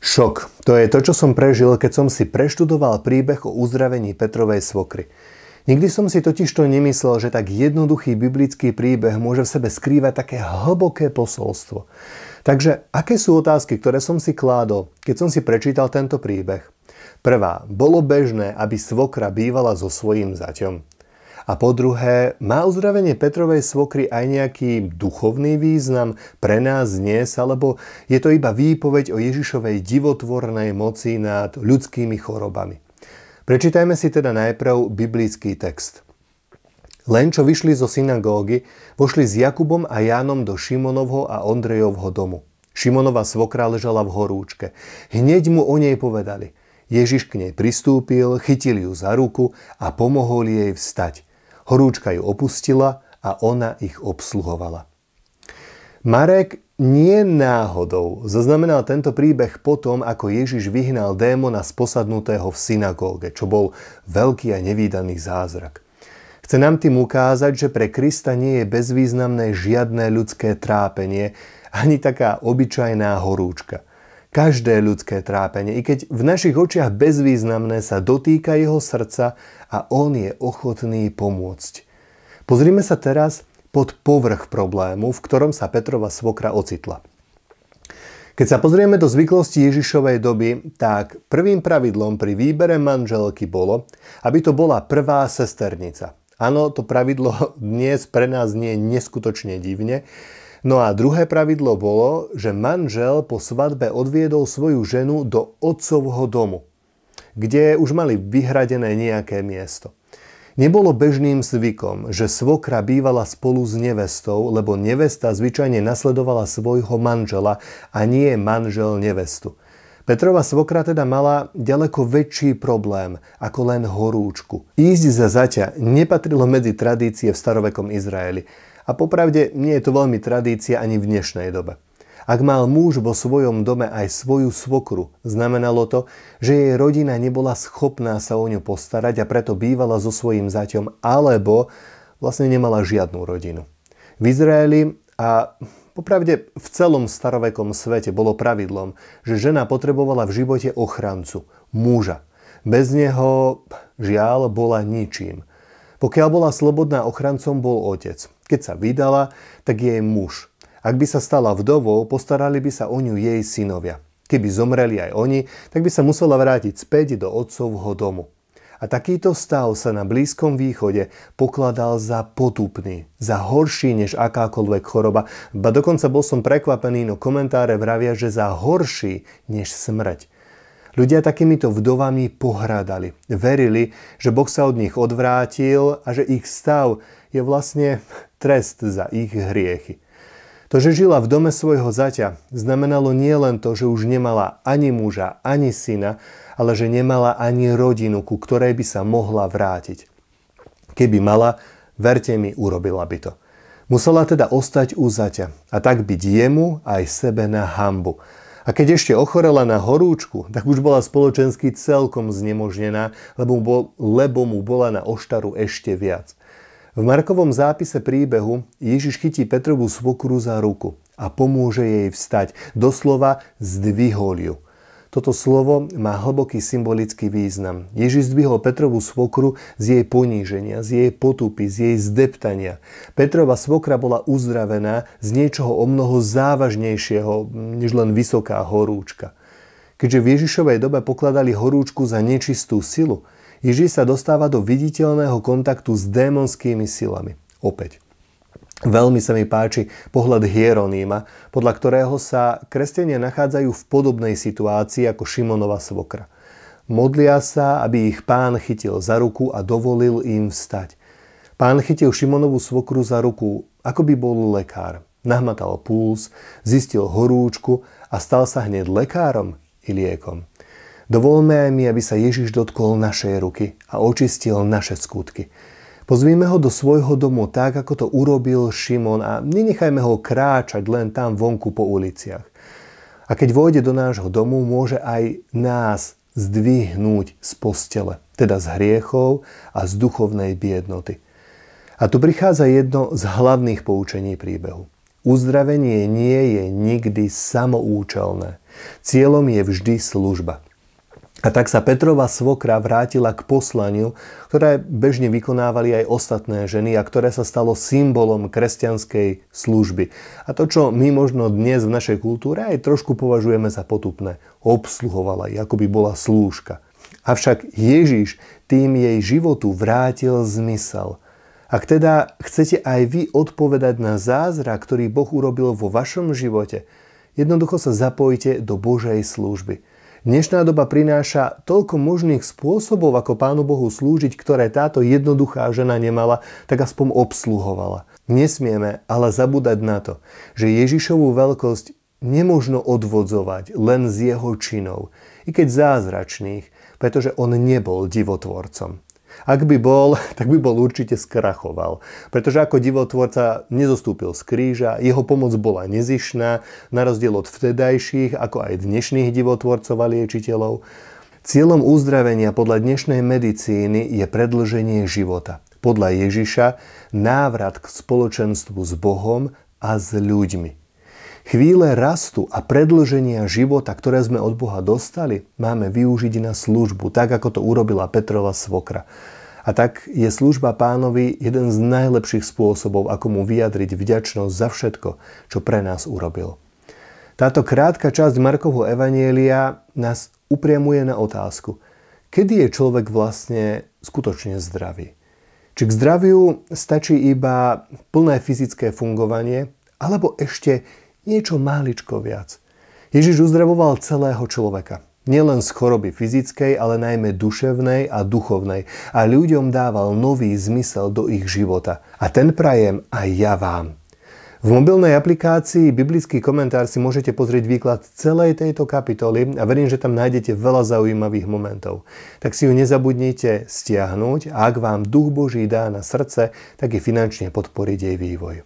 Šok. To je to, čo som prežil, keď som si preštudoval príbeh o uzdravení Petrovej svokry. Nikdy som si totiž to nemyslel, že tak jednoduchý biblický príbeh môže v sebe skrývať také hlboké posolstvo. Takže aké sú otázky, ktoré som si kládol, keď som si prečítal tento príbeh? Prvá. Bolo bežné, aby svokra bývala so svojím zaťom. A po druhé, má uzdravenie Petrovej svokry aj nejaký duchovný význam pre nás dnes, alebo je to iba výpoveď o Ježišovej divotvornej moci nad ľudskými chorobami? Prečítajme si teda najprv biblický text. Len čo vyšli zo synagógy, vošli s Jakubom a Jánom do Šimonovho a Ondrejovho domu. Šimonova svokra ležala v horúčke. Hneď mu o nej povedali. Ježiš k nej pristúpil, chytil ju za ruku a pomohol jej vstať. Horúčka ju opustila a ona ich obsluhovala. Marek nie náhodou zaznamenal tento príbeh potom, ako Ježiš vyhnal démona z posadnutého v synagóge, čo bol veľký a nevýdaný zázrak. Chce nám tým ukázať, že pre Krista nie je bezvýznamné žiadne ľudské trápenie, ani taká obyčajná horúčka – Každé ľudské trápenie, i keď v našich očiach bezvýznamné, sa dotýka jeho srdca a on je ochotný pomôcť. Pozrime sa teraz pod povrch problému, v ktorom sa Petrova svokra ocitla. Keď sa pozrieme do zvyklosti Ježišovej doby, tak prvým pravidlom pri výbere manželky bolo, aby to bola prvá sesternica. Áno, to pravidlo dnes pre nás nie je neskutočne divne, No a druhé pravidlo bolo, že manžel po svadbe odviedol svoju ženu do otcovho domu, kde už mali vyhradené nejaké miesto. Nebolo bežným zvykom, že svokra bývala spolu s nevestou, lebo nevesta zvyčajne nasledovala svojho manžela a nie manžel nevestu. Petrova svokra teda mala ďaleko väčší problém ako len horúčku. Ísť za zaťa nepatrilo medzi tradície v starovekom Izraeli. A popravde nie je to veľmi tradícia ani v dnešnej dobe. Ak mal muž vo svojom dome aj svoju svokru, znamenalo to, že jej rodina nebola schopná sa o ňu postarať a preto bývala so svojím zaťom, alebo vlastne nemala žiadnu rodinu. V Izraeli a popravde v celom starovekom svete bolo pravidlom, že žena potrebovala v živote ochrancu, muža. Bez neho, žiaľ, bola ničím. Pokiaľ bola slobodná, ochrancom bol otec. Keď sa vydala, tak jej muž. Ak by sa stala vdovou, postarali by sa o ňu jej synovia. Keby zomreli aj oni, tak by sa musela vrátiť späť do otcovho domu. A takýto stav sa na Blízkom východe pokladal za potupný, za horší než akákoľvek choroba, ba dokonca bol som prekvapený, no komentáre vravia, že za horší než smrť. Ľudia takýmito vdovami pohradali. Verili, že Boh sa od nich odvrátil a že ich stav je vlastne trest za ich hriechy. To, že žila v dome svojho zaťa, znamenalo nielen to, že už nemala ani muža, ani syna, ale že nemala ani rodinu, ku ktorej by sa mohla vrátiť. Keby mala, verte mi, urobila by to. Musela teda ostať u zaťa a tak byť jemu aj sebe na hambu. A keď ešte ochorela na horúčku, tak už bola spoločensky celkom znemožnená, lebo, bol, lebo mu bola na oštaru ešte viac. V Markovom zápise príbehu Ježiš chytí Petrovú svokru za ruku a pomôže jej vstať, doslova zdvihol ju. Toto slovo má hlboký symbolický význam. Ježiš zdvihol Petrovú svokru z jej poníženia, z jej potupy, z jej zdeptania. Petrova svokra bola uzdravená z niečoho o mnoho závažnejšieho, než len vysoká horúčka. Keďže v Ježišovej dobe pokladali horúčku za nečistú silu, Ježiš sa dostáva do viditeľného kontaktu s démonskými silami. Opäť, Veľmi sa mi páči pohľad Hieroníma, podľa ktorého sa kresťania nachádzajú v podobnej situácii ako Šimonova svokra. Modlia sa, aby ich pán chytil za ruku a dovolil im vstať. Pán chytil Šimonovú svokru za ruku, ako by bol lekár. Nahmatal puls, zistil horúčku a stal sa hneď lekárom i liekom. Dovolme aj mi, aby sa Ježiš dotkol našej ruky a očistil naše skutky. Pozvíme ho do svojho domu tak, ako to urobil Šimon a nenechajme ho kráčať len tam vonku po uliciach. A keď vojde do nášho domu, môže aj nás zdvihnúť z postele, teda z hriechov a z duchovnej biednoty. A tu prichádza jedno z hlavných poučení príbehu. Uzdravenie nie je nikdy samoučelné. Cieľom je vždy služba. A tak sa Petrova svokra vrátila k poslaniu, ktoré bežne vykonávali aj ostatné ženy a ktoré sa stalo symbolom kresťanskej služby. A to, čo my možno dnes v našej kultúre aj trošku považujeme za potupné, obsluhovala, ako by bola slúžka. Avšak Ježiš tým jej životu vrátil zmysel. Ak teda chcete aj vy odpovedať na zázrak, ktorý Boh urobil vo vašom živote, jednoducho sa zapojte do Božej služby – Dnešná doba prináša toľko možných spôsobov, ako Pánu Bohu slúžiť, ktoré táto jednoduchá žena nemala, tak aspoň obsluhovala. Nesmieme ale zabúdať na to, že Ježišovú veľkosť nemožno odvodzovať len z jeho činov, i keď zázračných, pretože on nebol divotvorcom. Ak by bol, tak by bol určite skrachoval, pretože ako divotvorca nezostúpil z kríža, jeho pomoc bola nezišná, na rozdiel od vtedajších, ako aj dnešných divotvorcov a liečiteľov. Cieľom uzdravenia podľa dnešnej medicíny je predlženie života. Podľa Ježiša návrat k spoločenstvu s Bohom a s ľuďmi. Chvíle rastu a predlženia života, ktoré sme od Boha dostali, máme využiť na službu, tak ako to urobila Petrova svokra. A tak je služba pánovi jeden z najlepších spôsobov, ako mu vyjadriť vďačnosť za všetko, čo pre nás urobil. Táto krátka časť Markovho Evanielia nás upriamuje na otázku, kedy je človek vlastne skutočne zdravý. Či k zdraviu stačí iba plné fyzické fungovanie, alebo ešte Niečo máličko viac. Ježiš uzdravoval celého človeka. Nielen z choroby fyzickej, ale najmä duševnej a duchovnej. A ľuďom dával nový zmysel do ich života. A ten prajem aj ja vám. V mobilnej aplikácii Biblický komentár si môžete pozrieť výklad celej tejto kapitoly a verím, že tam nájdete veľa zaujímavých momentov. Tak si ju nezabudnite stiahnuť a ak vám Duch Boží dá na srdce, tak je finančne podporiť jej vývoj.